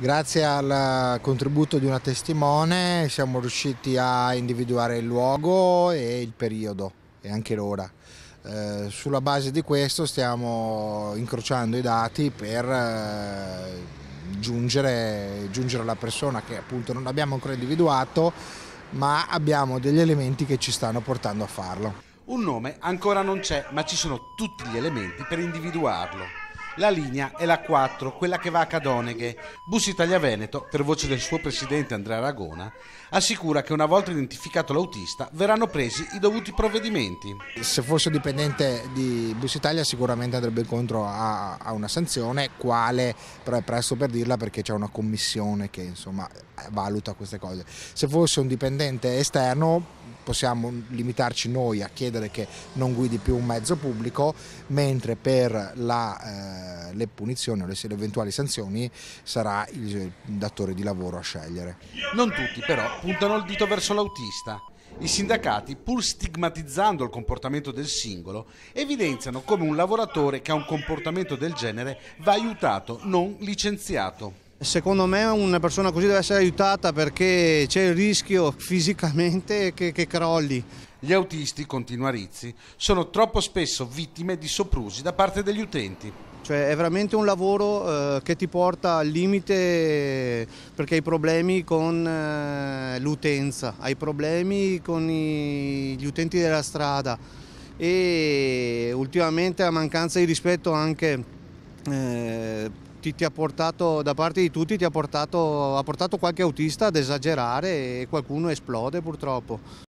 Grazie al contributo di una testimone siamo riusciti a individuare il luogo e il periodo e anche l'ora. Eh, sulla base di questo stiamo incrociando i dati per eh, giungere, giungere alla persona che appunto non abbiamo ancora individuato ma abbiamo degli elementi che ci stanno portando a farlo. Un nome ancora non c'è ma ci sono tutti gli elementi per individuarlo. La linea è la 4, quella che va a Cadoneghe. Bus Italia Veneto, per voce del suo presidente Andrea Aragona, assicura che una volta identificato l'autista verranno presi i dovuti provvedimenti. Se fosse dipendente di Bus Italia sicuramente andrebbe incontro a, a una sanzione, quale però è presto per dirla perché c'è una commissione che insomma valuta queste cose. Se fosse un dipendente esterno possiamo limitarci noi a chiedere che non guidi più un mezzo pubblico, mentre per la... Eh, le punizioni o le, eventuali sanzioni sarà il datore di lavoro a scegliere. Non tutti però puntano il dito verso l'autista. I sindacati, pur stigmatizzando il comportamento del singolo, evidenziano come un lavoratore che ha un comportamento del genere va aiutato, non licenziato. Secondo me una persona così deve essere aiutata perché c'è il rischio fisicamente che, che crolli. Gli autisti, continua Rizzi, sono troppo spesso vittime di soprusi da parte degli utenti. Cioè è veramente un lavoro eh, che ti porta al limite perché hai problemi con eh, l'utenza, hai problemi con i, gli utenti della strada e ultimamente la mancanza di rispetto anche eh, ti, ti, ha portato, da parte di tutti, ti ha portato, ha portato qualche autista ad esagerare e qualcuno esplode purtroppo.